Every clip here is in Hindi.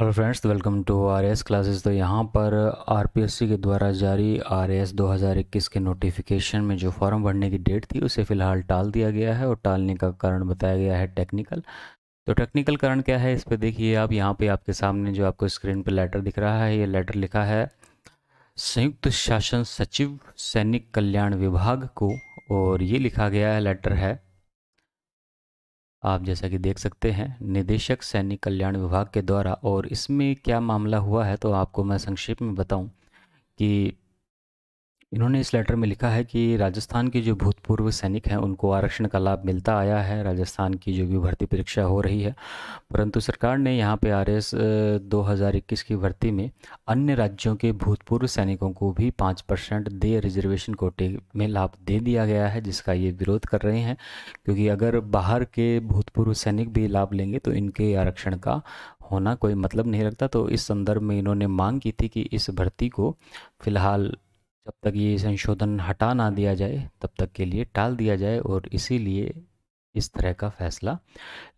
hello friends welcome to R S classes तो यहाँ पर आर पी एस सी के द्वारा जारी आर एस दो हज़ार इक्कीस के नोटिफिकेशन में जो फॉर्म भरने की डेट थी उसे फ़िलहाल टाल दिया गया है और टालने का कारण बताया गया है टेक्निकल तो टेक्निकल कारण क्या है इस पर देखिए आप यहाँ पे आपके सामने जो आपको स्क्रीन पर लेटर दिख रहा है ये लेटर लिखा है संयुक्त शासन सचिव सैनिक कल्याण विभाग को और ये लिखा गया है लेटर है आप जैसा कि देख सकते हैं निदेशक सैनिक कल्याण विभाग के द्वारा और इसमें क्या मामला हुआ है तो आपको मैं संक्षेप में बताऊं कि इन्होंने इस लेटर में लिखा है कि राजस्थान के जो भूतपूर्व सैनिक हैं उनको आरक्षण का लाभ मिलता आया है राजस्थान की जो भी भर्ती परीक्षा हो रही है परंतु सरकार ने यहाँ पे आर एस की भर्ती में अन्य राज्यों के भूतपूर्व सैनिकों को भी पाँच परसेंट दे रिजर्वेशन कोटे में लाभ दे दिया गया है जिसका ये विरोध कर रहे हैं क्योंकि अगर बाहर के भूतपूर्व सैनिक भी लाभ लेंगे तो इनके आरक्षण का होना कोई मतलब नहीं रखता तो इस संदर्भ में इन्होंने मांग की थी कि इस भर्ती को फिलहाल जब तक ये संशोधन हटा ना दिया जाए तब तक के लिए टाल दिया जाए और इसीलिए इस तरह का फैसला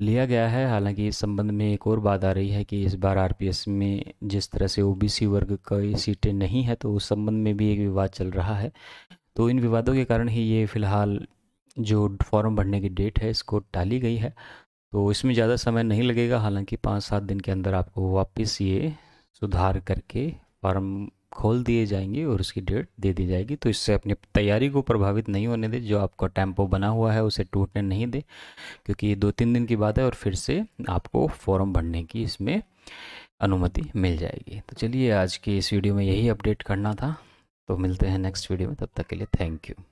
लिया गया है हालांकि इस संबंध में एक और बात आ रही है कि इस बार आरपीएस में जिस तरह से ओबीसी वर्ग की सीटें नहीं है तो उस संबंध में भी एक विवाद चल रहा है तो इन विवादों के कारण ही ये फ़िलहाल जो फॉर्म भरने की डेट है इसको टाली गई है तो इसमें ज़्यादा समय नहीं लगेगा हालांकि पाँच सात दिन के अंदर आपको वापस ये सुधार करके फॉर्म खोल दिए जाएंगे और उसकी डेट दे दी जाएगी तो इससे अपनी तैयारी को प्रभावित नहीं होने दे जो आपका टेम्पो बना हुआ है उसे टूटने नहीं दे क्योंकि ये दो तीन दिन की बात है और फिर से आपको फॉर्म भरने की इसमें अनुमति मिल जाएगी तो चलिए आज की इस वीडियो में यही अपडेट करना था तो मिलते हैं नेक्स्ट वीडियो में तब तक के लिए थैंक यू